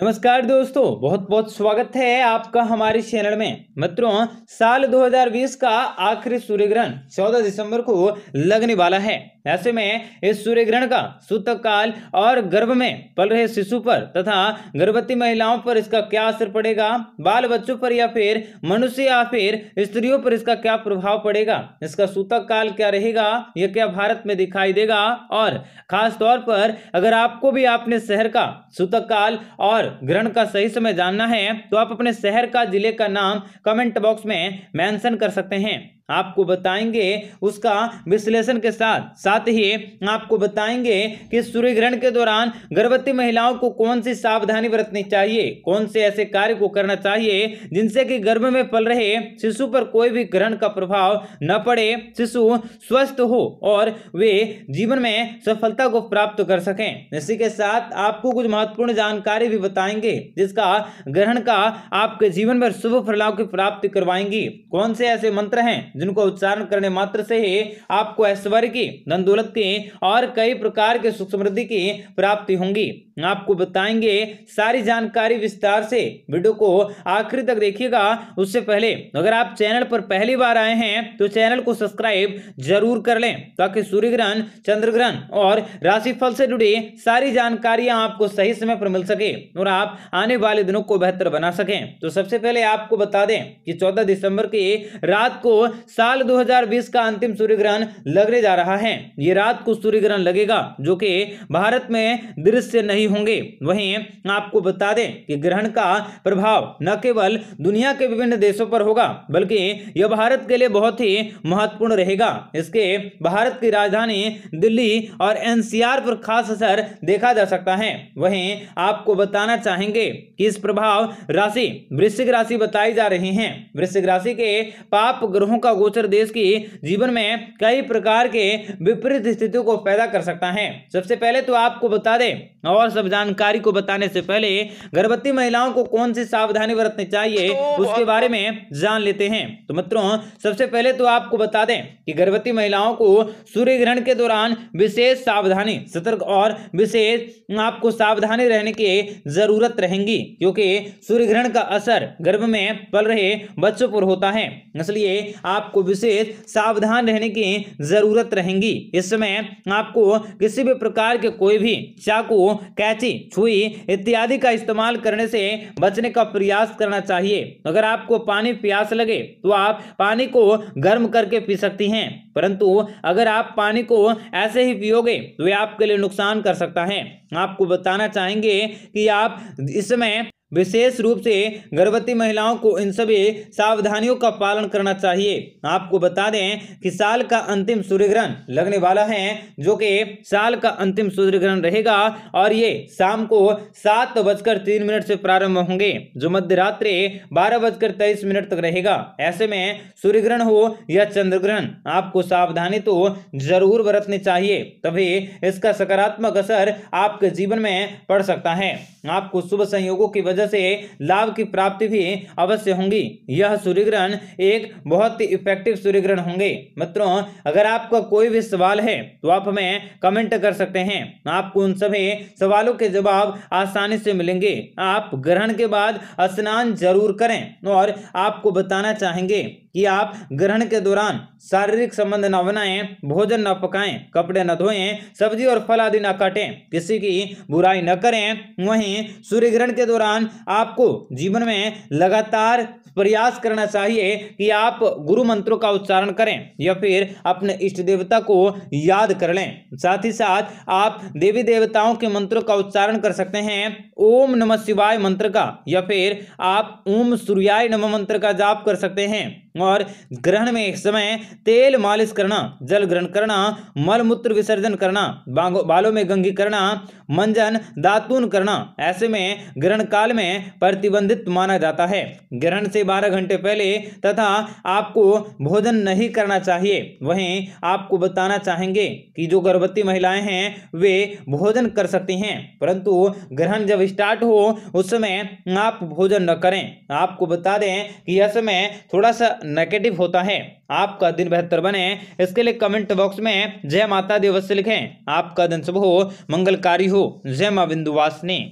नमस्कार दोस्तों बहुत बहुत स्वागत है आपका हमारे चैनल में मित्रों साल 2020 का आखिरी सूर्य ग्रहण 14 दिसंबर को लगने वाला है ऐसे में इस सूर्य ग्रहण का काल और गर्भ में पल रहे शिशु पर तथा गर्भवती महिलाओं पर इसका क्या असर पड़ेगा बाल बच्चों पर या फिर मनुष्य या फिर स्त्रियों पर इसका क्या प्रभाव पड़ेगा इसका सूतक काल क्या रहेगा यह क्या भारत में दिखाई देगा और खास तौर पर अगर आपको भी अपने शहर का सूतक काल और और ग्रहण का सही समय जानना है तो आप अपने शहर का जिले का नाम कमेंट बॉक्स में मेंशन कर सकते हैं आपको बताएंगे उसका विश्लेषण के साथ साथ ही आपको बताएंगे कि सूर्य ग्रहण के दौरान गर्भवती महिलाओं को कौन सी सावधानी बरतनी चाहिए कौन से ऐसे कार्य को करना चाहिए जिनसे कि गर्भ में पल रहे शिशु पर कोई भी ग्रहण का प्रभाव न पड़े शिशु स्वस्थ हो और वे जीवन में सफलता को प्राप्त कर सकें इसी के साथ आपको कुछ महत्वपूर्ण जानकारी भी बताएंगे जिसका ग्रहण का आपके जीवन पर शुभ फलाव की प्राप्ति करवाएंगी कौन से ऐसे मंत्र हैं जिनको उच्चारण करने मात्र से ही आपको ऐश्वर्य की धन दौलत की और कई प्रकार के सुख समृद्धि की प्राप्ति होंगी आपको बताएंगे सारी जानकारी विस्तार से वीडियो को आखिर तक देखिएगा उससे पहले अगर आप चैनल पर पहली बार आए हैं तो चैनल को सब्सक्राइब जरूर कर लें ताकि सूर्य ग्रहण चंद्र ग्रहण और राशिफल से जुड़ी सारी जानकारियां आपको सही समय पर मिल सके और आप आने वाले दिनों को बेहतर बना सकें तो सबसे पहले आपको बता दें कि चौदह दिसंबर की रात को साल दो का अंतिम सूर्य ग्रहण लगने जा रहा है ये रात को सूर्य ग्रहण लगेगा जो कि भारत में दृश्य नहीं प्रभावी होंगे वहीं आपको बता दें कि ग्रहण का प्रभाव न केवल दुनिया के विभिन्न देशों पर होगा बल्कि यह भारत के लिए बहुत ही महत्वपूर्ण रहेगा इसके भारत की राजधानी दिल्ली और एनसीआर पर खास असर देखा जा सकता है वहीं आपको बताना चाहेंगे कि इस प्रभाव राशि वृश्चिक राशि बताई जा रही है वृश्चिक राशि के पाप ग्रहों का गोचर देश की जीवन में कई प्रकार के विपरीत स्थितियों को पैदा कर सकता है सबसे पहले तो आपको बता दें और सब जानकारी को बताने से पहले गर्भवती महिलाओं को कौन सी सावधानी बरतनी चाहिए उसके बारे में जान लेते हैं तो मित्रों सबसे पहले तो आपको बता दें कि गर्भवती महिलाओं को सूर्य ग्रहण के दौरान विशेष सावधानी सतर्क और विशेष आपको सावधानी रहने की जरूरत रहेगी क्योंकि सूर्य ग्रहण का असर गर्भ में पल रहे बच्चों पर होता है इसलिए आपको विशेष सावधान रहने की जरूरत रहेगी इस समय आपको किसी भी प्रकार के कोई भी चाकू कैची छुई इत्यादि का इस्तेमाल करने से बचने का प्रयास करना चाहिए अगर आपको पानी प्यास लगे तो आप पानी को गर्म करके पी सकती हैं परंतु अगर आप पानी को ऐसे ही पियोगे तो यह आपके लिए नुकसान कर सकता है आपको बताना चाहेंगे कि आप इसमें विशेष रूप से गर्भवती महिलाओं को इन सभी सावधानियों का पालन करना चाहिए आपको बता दें कि साल का अंतिम सूर्यग्रहण लगने वाला है जो कि साल का अंतिम सूर्यग्रहण रहेगा और ये शाम को सात बजकर तीन मिनट से प्रारंभ होंगे जो मध्य रात्रि बारह बजकर तेईस मिनट तक रहेगा ऐसे में सूर्यग्रहण हो या चंद्रग्रहण आपको सावधानी तो जरूर बरतनी चाहिए तभी इसका सकारात्मक असर आपके जीवन में पड़ सकता है आपको शुभ संयोगों की वजह वजह से लाभ की प्राप्ति भी अवश्य होंगी यह सूर्यग्रहण एक बहुत ही इफेक्टिव सूर्यग्रहण होंगे मित्रों अगर आपका कोई भी सवाल है तो आप हमें कमेंट कर सकते हैं आपको उन सभी सवालों के जवाब आसानी से मिलेंगे आप ग्रहण के बाद स्नान जरूर करें और आपको बताना चाहेंगे कि आप ग्रहण के दौरान शारीरिक संबंध न बनाए भोजन न पकाएं कपड़े न धोएं सब्जी और फल आदि न काटें किसी की बुराई न करें वहीं सूर्य ग्रहण के दौरान आपको जीवन में लगातार प्रयास करना चाहिए कि आप गुरु मंत्रों का उच्चारण करें या फिर अपने इष्ट देवता को याद कर लें साथ ही साथ आप देवी देवताओं के मंत्रों का उच्चारण कर सकते हैं ओम नमः शिवाय मंत्र का या फिर आप ओम सूर्याय नमः मंत्र का जाप कर सकते हैं और ग्रहण में एक समय तेल मालिश करना जल ग्रहण करना मलमूत्र विसर्जन करना बालों में गंगी करना मंजन दातून करना ऐसे में ग्रहण काल में प्रतिबंधित माना जाता है ग्रहण से 12 घंटे पहले तथा आपको भोजन नहीं करना चाहिए वहीं आपको बताना चाहेंगे कि जो गर्भवती महिलाएं हैं वे भोजन कर सकती हैं परंतु ग्रहण जब स्टार्ट हो उस समय आप भोजन न करें आपको बता दें कि यह समय थोड़ा सा नेगेटिव होता है आपका दिन बेहतर बने इसके लिए कमेंट बॉक्स में जय माता दी अवश्य लिखें आपका दिन शुभ हो मंगलकारी हो जय माँ बिंदुवासिनी